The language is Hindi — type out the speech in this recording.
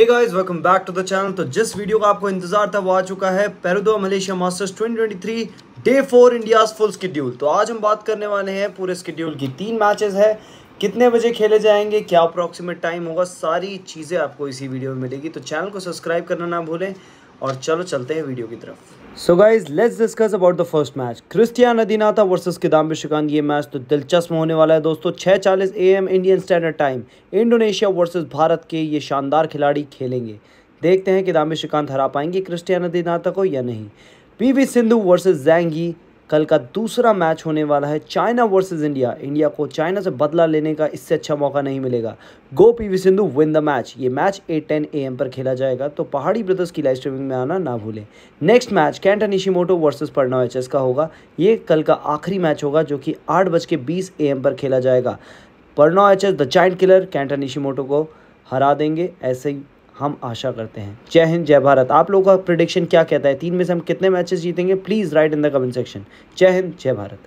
hey guys welcome back to the channel तो जिस वीडियो का आपको इंतजार था वो आ चुका है Perodua Malaysia Masters 2023 day four India full schedule तो आज हम बात करने वाले हैं पूरे स्कड्यूल की तीन मैचेस है कितने बजे खेले जाएंगे क्या अप्रॉक्सीमेट टाइम होगा सारी चीज़ें आपको इसी वीडियो में मिलेगी तो चैनल को सब्सक्राइब करना ना भूलें और चलो चलते हैं वीडियो की तरफ so guys let's discuss about the first match Christian Adinata versus Kidambi Srikanth ये मैच तो दिलचस्प होने वाला है दोस्तों चालीस A M Indian standard time Indonesia versus Bharat के ये शानदार खिलाड़ी खेलेंगे देखते हैं किदाम्बी श्रीकांत हरा पाएंगे क्रिस्टियान अदीनाता को या नहीं वी सिंधु वर्सेज जैंगी कल का दूसरा मैच होने वाला है चाइना वर्सेस इंडिया इंडिया को चाइना से बदला लेने का इससे अच्छा मौका नहीं मिलेगा go P V Sindhu win the match ये match eight ten A M पर खेला जाएगा तो पहाड़ी ब्रदर्स की लाइव स्ट्रीमिंग में आना ना भूलें next match Kenta Nishimoto versus Prannoy H का होगा ये कल का आखिरी मैच होगा जो कि आठ बज के बीस ए एम पर खेला जाएगा Prannoy H S the child killer Kenta Nishimoto को हरा देंगे ऐसे ही हम आशा करते हैं जय हिंद जय भारत आप लोगों का प्रिडिक्शन क्या कहता है तीन में से हम कितने मैचेस जीतेंगे please write in the comment section जय हिंद जय भारत